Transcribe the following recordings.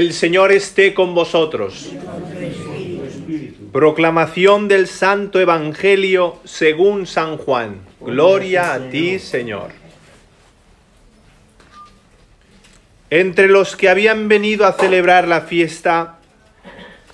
El Señor esté con vosotros. Proclamación del Santo Evangelio según San Juan. Gloria a ti, Señor. Entre los que habían venido a celebrar la fiesta,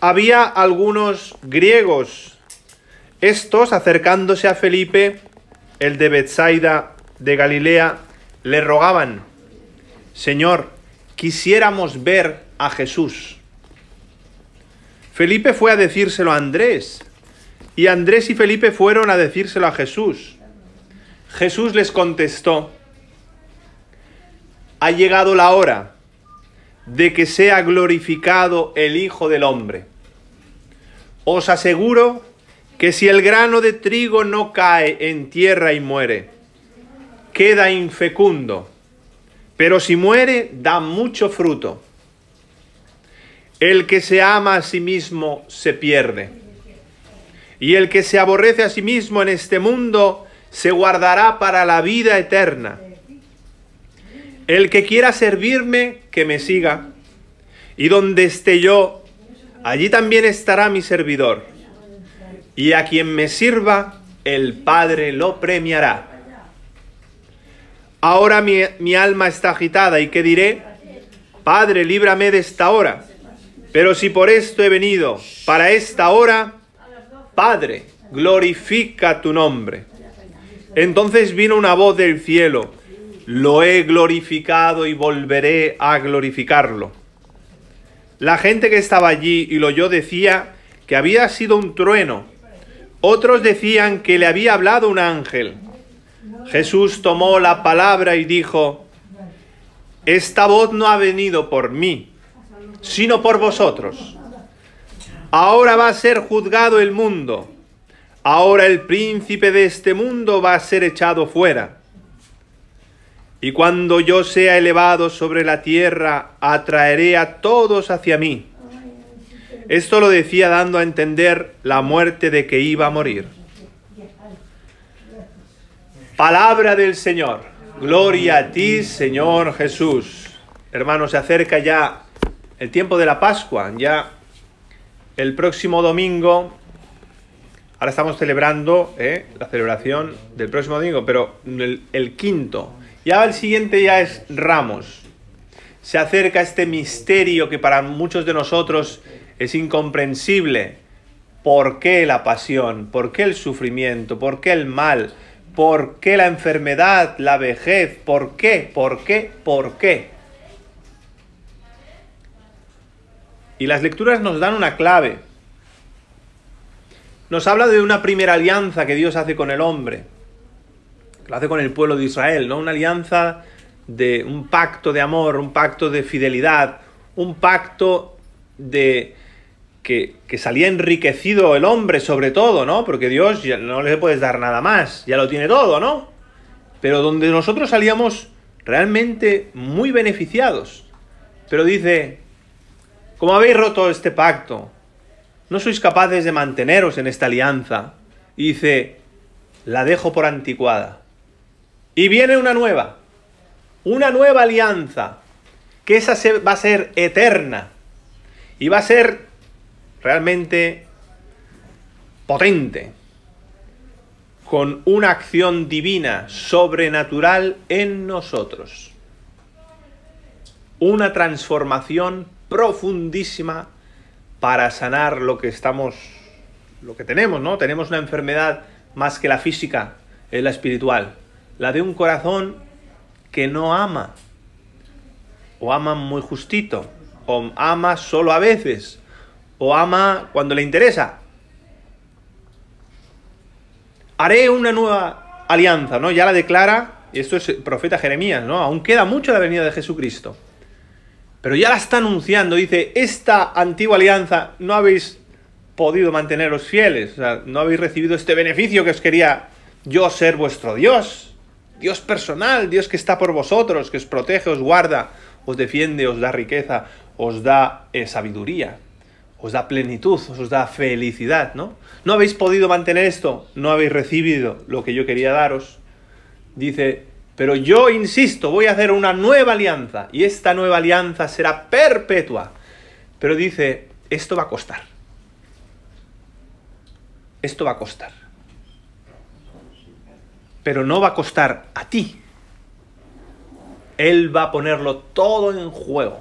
había algunos griegos. Estos, acercándose a Felipe, el de Bethsaida de Galilea, le rogaban, Señor, quisiéramos ver a Jesús. Felipe fue a decírselo a Andrés, y Andrés y Felipe fueron a decírselo a Jesús. Jesús les contestó, ha llegado la hora de que sea glorificado el Hijo del Hombre. Os aseguro que si el grano de trigo no cae en tierra y muere, queda infecundo, pero si muere da mucho fruto. El que se ama a sí mismo se pierde. Y el que se aborrece a sí mismo en este mundo se guardará para la vida eterna. El que quiera servirme, que me siga. Y donde esté yo, allí también estará mi servidor. Y a quien me sirva, el Padre lo premiará. Ahora mi, alma está agitada y qué diré, Padre, líbrame de esta hora pero si por esto he venido, para esta hora, Padre, glorifica tu nombre. Entonces vino una voz del cielo, lo he glorificado y volveré a glorificarlo. La gente que estaba allí y lo oyó decía que había sido un trueno. Otros decían que le había hablado un ángel. Jesús tomó la palabra y dijo, esta voz no ha venido por mí, sino por vosotros. Ahora va a ser juzgado el mundo. Ahora el príncipe de este mundo va a ser echado fuera. Y cuando yo sea elevado sobre la tierra, atraeré a todos hacia mí. Esto lo decía dando a entender la muerte de que iba a morir. Palabra del Señor. Gloria a ti, Señor Jesús. Hermanos, se acerca ya el tiempo de la Pascua. Ya el próximo domingo, ahora estamos celebrando eh, la celebración del próximo domingo, pero el, el quinto. Ya el siguiente ya es Ramos. Se acerca este misterio que para muchos de nosotros es incomprensible. ¿Por qué la pasión? ¿Por qué el sufrimiento? ¿Por qué el mal? ¿Por qué la enfermedad? ¿La vejez? ¿Por qué? ¿Por qué? ¿Por qué? Y las lecturas nos dan una clave. Nos habla de una primera alianza que Dios hace con el hombre, que lo hace con el pueblo de Israel, ¿no? Una alianza de un pacto de amor, un pacto de fidelidad, un pacto de que, salía enriquecido el hombre sobre todo, ¿no? Porque Dios no le puedes dar nada más, ya lo tiene todo, ¿no? Pero donde nosotros salíamos realmente muy beneficiados. Pero dice, como habéis roto este pacto, no sois capaces de manteneros en esta alianza. dice, la dejo por anticuada. Y viene una nueva, una nueva alianza, que esa va a ser eterna y va a ser realmente potente, con una acción divina, sobrenatural en nosotros. Una transformación profundísima para sanar lo que estamos, lo que tenemos, ¿no? Tenemos una enfermedad más que la física, es la espiritual, la de un corazón que no ama, o ama muy justito, o ama solo a veces, o ama cuando le interesa. Haré una nueva alianza, ¿no? Ya la declara, y esto es el profeta Jeremías, ¿no? Aún queda mucho la venida de Jesucristo pero ya la está anunciando, dice, esta antigua alianza no habéis podido manteneros fieles, no habéis recibido este beneficio que os quería yo ser vuestro Dios, Dios personal, Dios que está por vosotros, que os protege, os guarda, os defiende, os da riqueza, os da eh, sabiduría, os da plenitud, os da felicidad, ¿no? No habéis podido mantener esto, no habéis recibido lo que yo quería daros. Dice, pero yo insisto, voy a hacer una nueva alianza y esta nueva alianza será perpetua. Pero dice, esto va a costar. Esto va a costar. Pero no va a costar a ti. Él va a ponerlo todo en juego.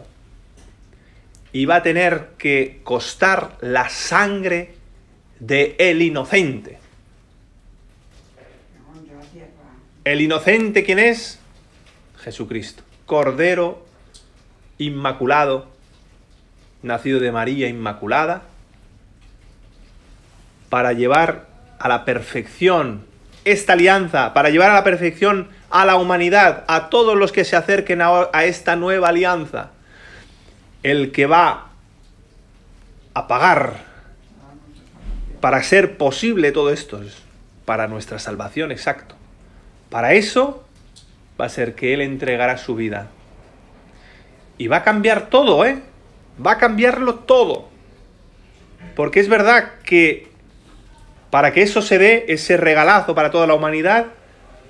Y va a tener que costar la sangre de el inocente. ¿El inocente quién es? Jesucristo. Cordero inmaculado, nacido de María Inmaculada, para llevar a la perfección esta alianza, para llevar a la perfección a la humanidad, a todos los que se acerquen a, esta nueva alianza. El que va a pagar para ser posible todo esto, para nuestra salvación, exacto. Para eso va a ser que Él entregará su vida. Y va a cambiar todo, ¿eh? Va a cambiarlo todo. Porque es verdad que para que eso se dé, ese regalazo para toda la humanidad,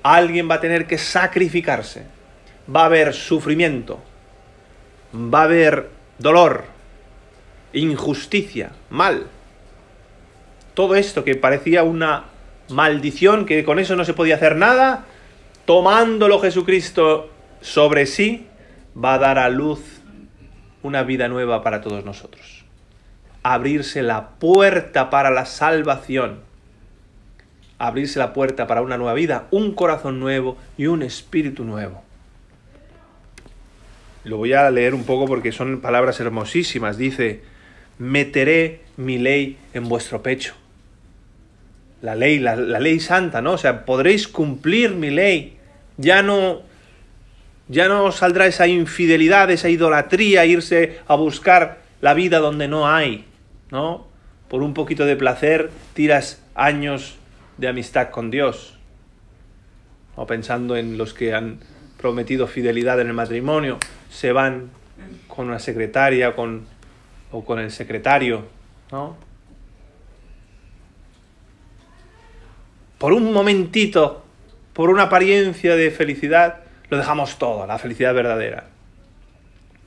alguien va a tener que sacrificarse. Va a haber sufrimiento. Va a haber dolor. Injusticia. Mal. Todo esto que parecía una maldición, que con eso no se podía hacer nada, tomándolo Jesucristo sobre sí, va a dar a luz una vida nueva para todos nosotros. Abrirse la puerta para la salvación. Abrirse la puerta para una nueva vida, un corazón nuevo y un espíritu nuevo. Lo voy a leer un poco porque son palabras hermosísimas. Dice, meteré mi ley en vuestro pecho la ley, la, ley santa, ¿no? O sea, podréis cumplir mi ley. Ya no, ya no saldrá esa infidelidad, esa idolatría, irse a buscar la vida donde no hay, ¿no? Por un poquito de placer tiras años de amistad con Dios. O pensando en los que han prometido fidelidad en el matrimonio, se van con una secretaria o con el secretario, ¿no? por un momentito, por una apariencia de felicidad, lo dejamos todo, la felicidad verdadera.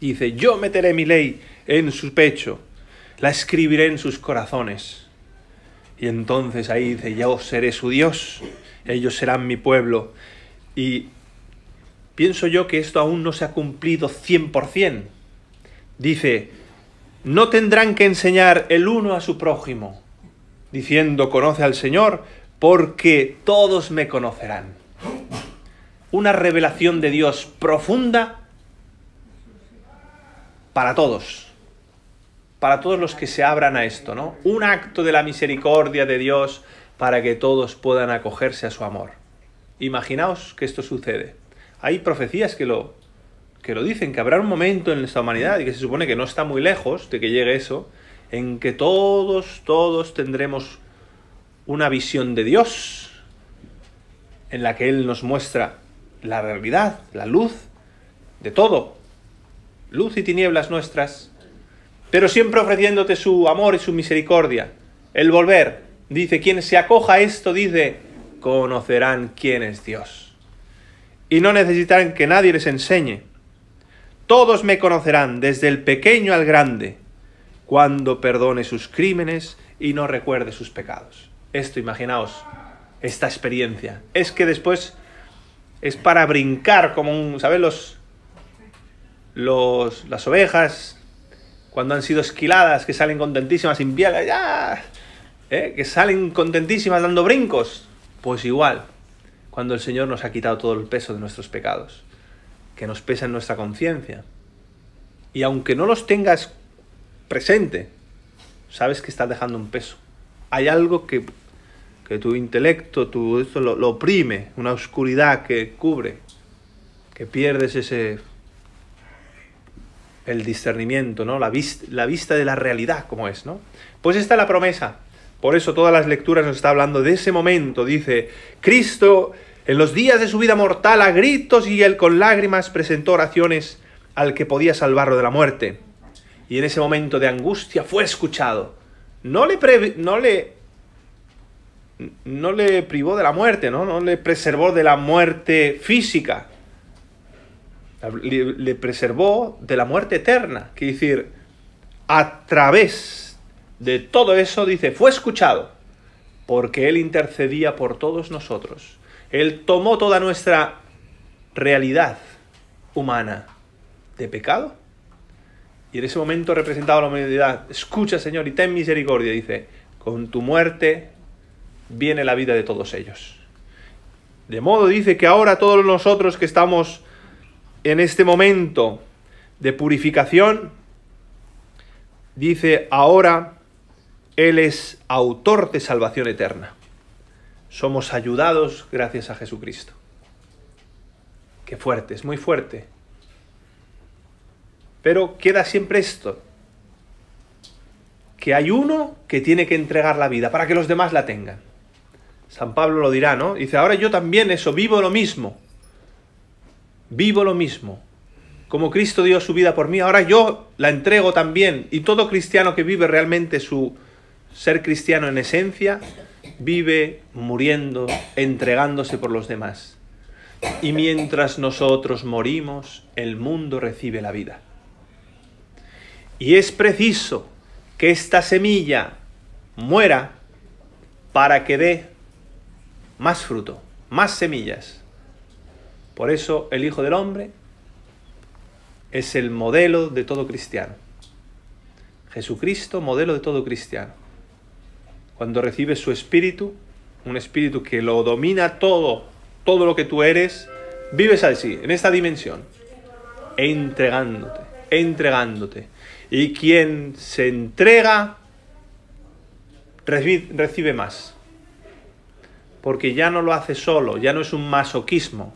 dice, yo meteré mi ley en su pecho, la escribiré en sus corazones. Y entonces ahí dice, yo seré su Dios, ellos serán mi pueblo. Y pienso yo que esto aún no se ha cumplido 100%. Dice, no tendrán que enseñar el uno a su prójimo, diciendo, conoce al Señor, porque todos me conocerán. Una revelación de Dios profunda para todos, para todos los que se abran a esto, ¿no? Un acto de la misericordia de Dios para que todos puedan acogerse a su amor. Imaginaos que esto sucede. Hay profecías que lo, que lo dicen, que habrá un momento en nuestra humanidad, y que se supone que no está muy lejos de que llegue eso, en que todos, todos tendremos una visión de Dios en la que Él nos muestra la realidad, la luz de todo, luz y tinieblas nuestras, pero siempre ofreciéndote su amor y su misericordia. El volver, dice, quien se acoja a esto, dice, conocerán quién es Dios. Y no necesitarán que nadie les enseñe. Todos me conocerán, desde el pequeño al grande, cuando perdone sus crímenes y no recuerde sus pecados esto, imaginaos, esta experiencia. Es que después es para brincar como un, ¿sabes? Los, los, las ovejas, cuando han sido esquiladas, que salen contentísimas, sin piel, ya ¿eh? que salen contentísimas dando brincos. Pues igual, cuando el Señor nos ha quitado todo el peso de nuestros pecados, que nos pesa en nuestra conciencia. Y aunque no los tengas presente, sabes que estás dejando un peso. Hay algo que tu intelecto, tu, lo, oprime, una oscuridad que cubre, que pierdes ese el discernimiento, ¿no? La, vista, la vista de la realidad como es, ¿no? Pues está la promesa. Por eso todas las lecturas nos está hablando de ese momento. Dice, Cristo en los días de su vida mortal a gritos y él con lágrimas presentó oraciones al que podía salvarlo de la muerte. Y en ese momento de angustia fue escuchado. No le, no le no le privó de la muerte, ¿no? No le preservó de la muerte física. Le, preservó de la muerte eterna. Quiere decir, a través de todo eso, dice, fue escuchado, porque Él intercedía por todos nosotros. Él tomó toda nuestra realidad humana de pecado. Y en ese momento representaba la humanidad, escucha Señor y ten misericordia, dice, con tu muerte viene la vida de todos ellos. De modo dice que ahora todos nosotros que estamos en este momento de purificación, dice ahora Él es autor de salvación eterna. Somos ayudados gracias a Jesucristo. Qué fuerte, es muy fuerte. Pero queda siempre esto, que hay uno que tiene que entregar la vida para que los demás la tengan. San Pablo lo dirá, ¿no? Dice, ahora yo también eso, vivo lo mismo. Vivo lo mismo. Como Cristo dio su vida por mí, ahora yo la entrego también. Y todo cristiano que vive realmente su ser cristiano en esencia, vive muriendo, entregándose por los demás. Y mientras nosotros morimos, el mundo recibe la vida. Y es preciso que esta semilla muera para que dé más fruto, más semillas. Por eso el Hijo del Hombre es el modelo de todo cristiano. Jesucristo, modelo de todo cristiano. Cuando recibes su espíritu, un espíritu que lo domina todo, todo lo que tú eres, vives así, en esta dimensión, entregándote, entregándote. Y quien se entrega, recibe más porque ya no lo hace solo, ya no es un masoquismo,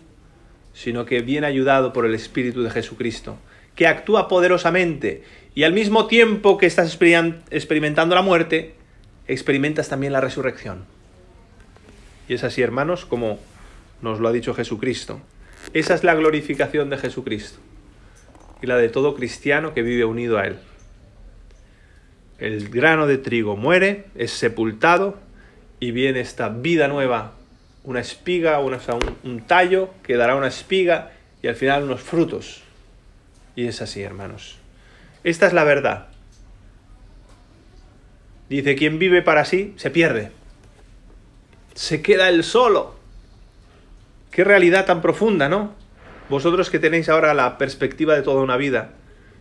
sino que viene ayudado por el Espíritu de Jesucristo, que actúa poderosamente y al mismo tiempo que estás experimentando la muerte, experimentas también la resurrección. Y es así, hermanos, como nos lo ha dicho Jesucristo. Esa es la glorificación de Jesucristo y la de todo cristiano que vive unido a Él. El grano de trigo muere, es sepultado, y viene esta vida nueva, una espiga, un, tallo que dará una espiga y al final unos frutos. Y es así, hermanos. Esta es la verdad. Dice, quien vive para sí se pierde. Se queda él solo. Qué realidad tan profunda, ¿no? Vosotros que tenéis ahora la perspectiva de toda una vida.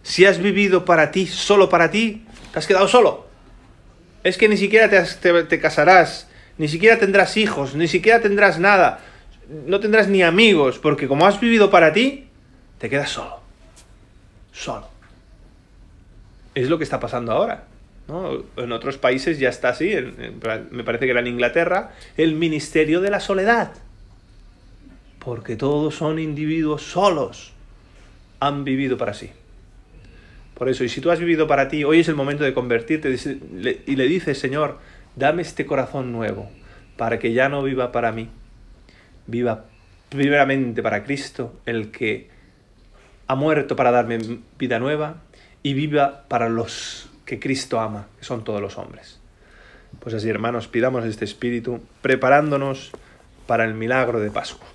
Si has vivido para ti, solo para ti, te has quedado solo es que ni siquiera te, casarás, ni siquiera tendrás hijos, ni siquiera tendrás nada, no tendrás ni amigos, porque como has vivido para ti, te quedas solo. Solo. Es lo que está pasando ahora. En otros países ya está así, me parece que era en Inglaterra, el Ministerio de la Soledad. Porque todos son individuos solos. Han vivido para sí. Por eso, y si tú has vivido para ti, hoy es el momento de convertirte y le dices, Señor, dame este corazón nuevo, para que ya no viva para mí, viva primeramente para Cristo, el que ha muerto para darme vida nueva y viva para los que Cristo ama, que son todos los hombres. Pues así, hermanos, pidamos este espíritu preparándonos para el milagro de Pascua.